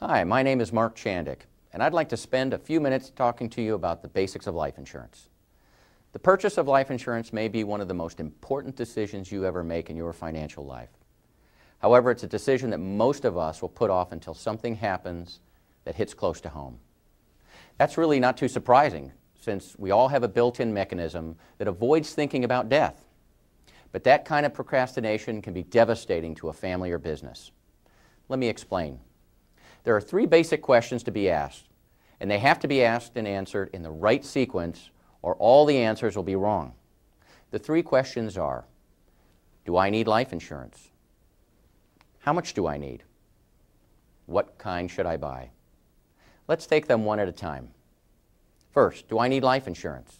Hi, my name is Mark Chandick, and I'd like to spend a few minutes talking to you about the basics of life insurance. The purchase of life insurance may be one of the most important decisions you ever make in your financial life. However, it's a decision that most of us will put off until something happens that hits close to home. That's really not too surprising, since we all have a built-in mechanism that avoids thinking about death. But that kind of procrastination can be devastating to a family or business. Let me explain. There are three basic questions to be asked, and they have to be asked and answered in the right sequence, or all the answers will be wrong. The three questions are Do I need life insurance? How much do I need? What kind should I buy? Let's take them one at a time. First, do I need life insurance?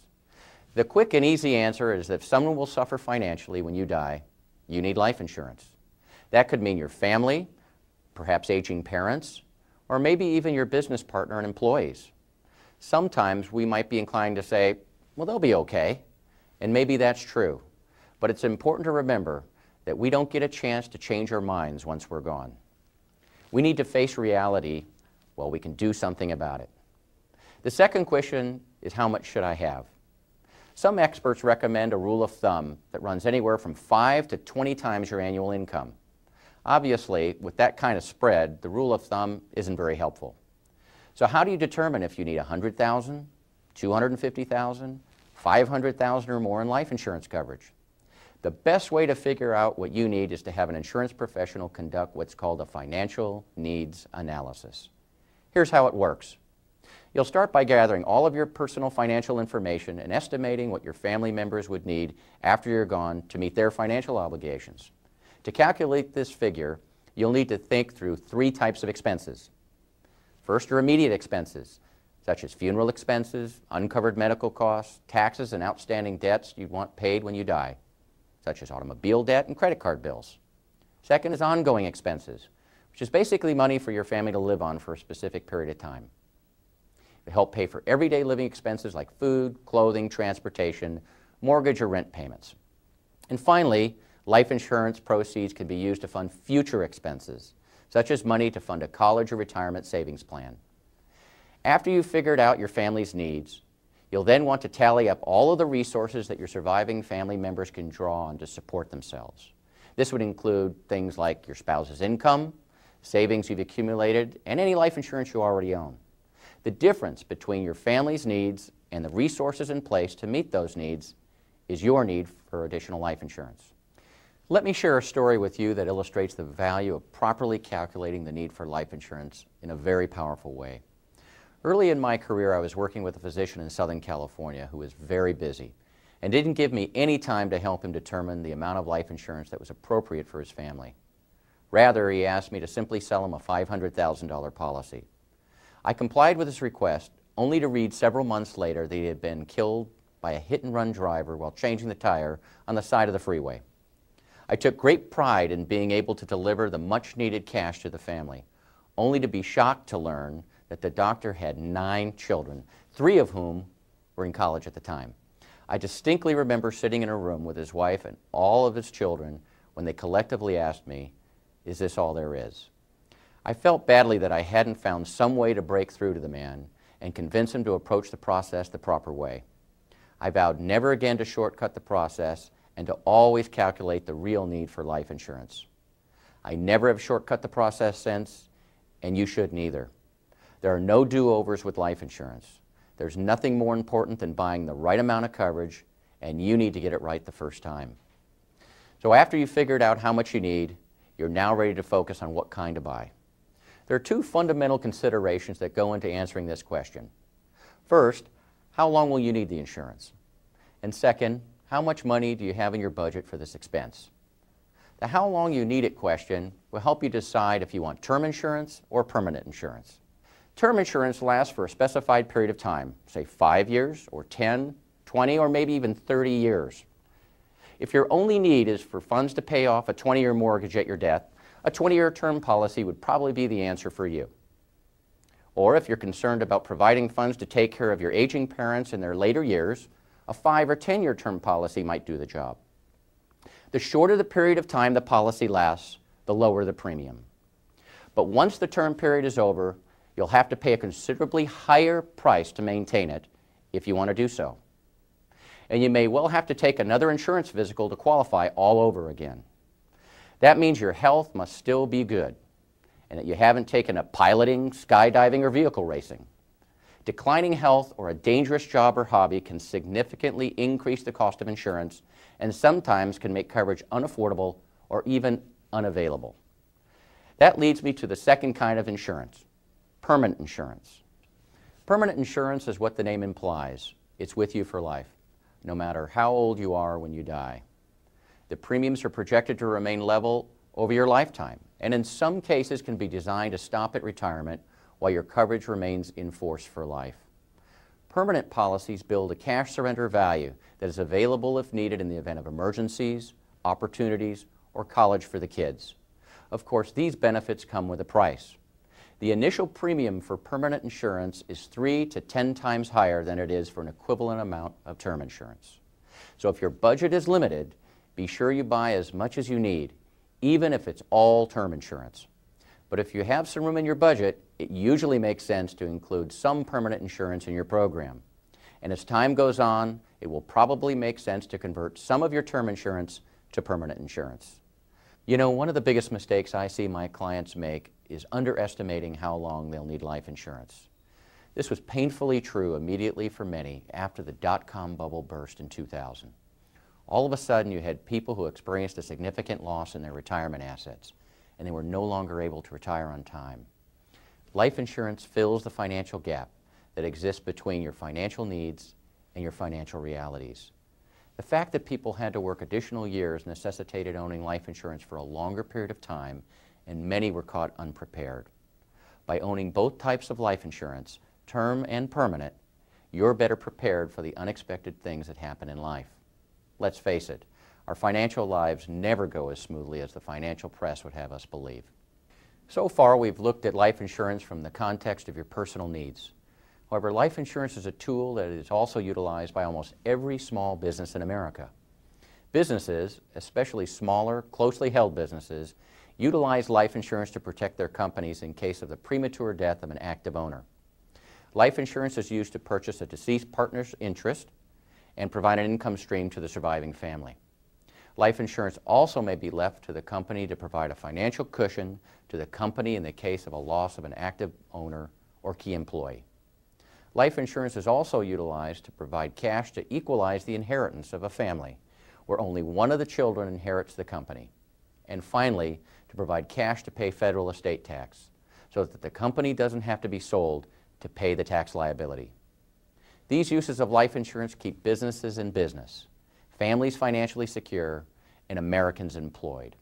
The quick and easy answer is that if someone will suffer financially when you die, you need life insurance. That could mean your family, perhaps aging parents, or maybe even your business partner and employees. Sometimes we might be inclined to say, well, they'll be okay, and maybe that's true. But it's important to remember that we don't get a chance to change our minds once we're gone. We need to face reality while we can do something about it. The second question is how much should I have? Some experts recommend a rule of thumb that runs anywhere from 5 to 20 times your annual income. Obviously, with that kind of spread, the rule of thumb isn't very helpful. So how do you determine if you need 100,000, 250,000, 500,000 or more in life insurance coverage? The best way to figure out what you need is to have an insurance professional conduct what's called a financial needs analysis. Here's how it works. You'll start by gathering all of your personal financial information and estimating what your family members would need after you're gone to meet their financial obligations. To calculate this figure, you'll need to think through three types of expenses. First, your immediate expenses, such as funeral expenses, uncovered medical costs, taxes and outstanding debts you want paid when you die, such as automobile debt and credit card bills. Second is ongoing expenses, which is basically money for your family to live on for a specific period of time. It help pay for everyday living expenses like food, clothing, transportation, mortgage or rent payments. And finally, Life insurance proceeds can be used to fund future expenses, such as money to fund a college or retirement savings plan. After you've figured out your family's needs, you'll then want to tally up all of the resources that your surviving family members can draw on to support themselves. This would include things like your spouse's income, savings you've accumulated, and any life insurance you already own. The difference between your family's needs and the resources in place to meet those needs is your need for additional life insurance. Let me share a story with you that illustrates the value of properly calculating the need for life insurance in a very powerful way. Early in my career, I was working with a physician in Southern California who was very busy and didn't give me any time to help him determine the amount of life insurance that was appropriate for his family. Rather, he asked me to simply sell him a $500,000 policy. I complied with his request, only to read several months later that he had been killed by a hit-and-run driver while changing the tire on the side of the freeway. I took great pride in being able to deliver the much needed cash to the family, only to be shocked to learn that the doctor had nine children, three of whom were in college at the time. I distinctly remember sitting in a room with his wife and all of his children when they collectively asked me, Is this all there is? I felt badly that I hadn't found some way to break through to the man and convince him to approach the process the proper way. I vowed never again to shortcut the process and to always calculate the real need for life insurance. I never have shortcut the process since, and you should neither. There are no do-overs with life insurance. There's nothing more important than buying the right amount of coverage, and you need to get it right the first time. So after you've figured out how much you need, you're now ready to focus on what kind to buy. There are two fundamental considerations that go into answering this question. First, how long will you need the insurance? And second, how much money do you have in your budget for this expense? The how long you need it question will help you decide if you want term insurance or permanent insurance. Term insurance lasts for a specified period of time, say 5 years or 10, 20, or maybe even 30 years. If your only need is for funds to pay off a 20-year mortgage at your death, a 20-year term policy would probably be the answer for you. Or if you're concerned about providing funds to take care of your aging parents in their later years, a five or 10 year term policy might do the job. The shorter the period of time the policy lasts, the lower the premium. But once the term period is over, you'll have to pay a considerably higher price to maintain it if you want to do so. And you may well have to take another insurance physical to qualify all over again. That means your health must still be good and that you haven't taken up piloting, skydiving, or vehicle racing declining health or a dangerous job or hobby can significantly increase the cost of insurance and sometimes can make coverage unaffordable or even unavailable. That leads me to the second kind of insurance, permanent insurance. Permanent insurance is what the name implies. It's with you for life, no matter how old you are when you die. The premiums are projected to remain level over your lifetime and in some cases can be designed to stop at retirement while your coverage remains in force for life. Permanent policies build a cash surrender value that is available if needed in the event of emergencies, opportunities, or college for the kids. Of course, these benefits come with a price. The initial premium for permanent insurance is 3 to 10 times higher than it is for an equivalent amount of term insurance. So if your budget is limited, be sure you buy as much as you need, even if it's all term insurance. But if you have some room in your budget, it usually makes sense to include some permanent insurance in your program. And as time goes on, it will probably make sense to convert some of your term insurance to permanent insurance. You know, one of the biggest mistakes I see my clients make is underestimating how long they'll need life insurance. This was painfully true immediately for many after the dot-com bubble burst in 2000. All of a sudden, you had people who experienced a significant loss in their retirement assets, and they were no longer able to retire on time. Life insurance fills the financial gap that exists between your financial needs and your financial realities. The fact that people had to work additional years necessitated owning life insurance for a longer period of time, and many were caught unprepared. By owning both types of life insurance, term and permanent, you're better prepared for the unexpected things that happen in life. Let's face it, our financial lives never go as smoothly as the financial press would have us believe. So far, we've looked at life insurance from the context of your personal needs. However, life insurance is a tool that is also utilized by almost every small business in America. Businesses, especially smaller, closely held businesses, utilize life insurance to protect their companies in case of the premature death of an active owner. Life insurance is used to purchase a deceased partner's interest and provide an income stream to the surviving family. Life insurance also may be left to the company to provide a financial cushion to the company in the case of a loss of an active owner or key employee. Life insurance is also utilized to provide cash to equalize the inheritance of a family, where only one of the children inherits the company. And finally, to provide cash to pay federal estate tax, so that the company doesn't have to be sold to pay the tax liability. These uses of life insurance keep businesses in business families financially secure, and Americans employed.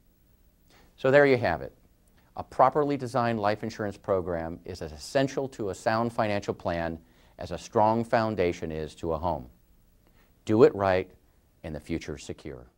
So there you have it. A properly designed life insurance program is as essential to a sound financial plan as a strong foundation is to a home. Do it right, and the future is secure.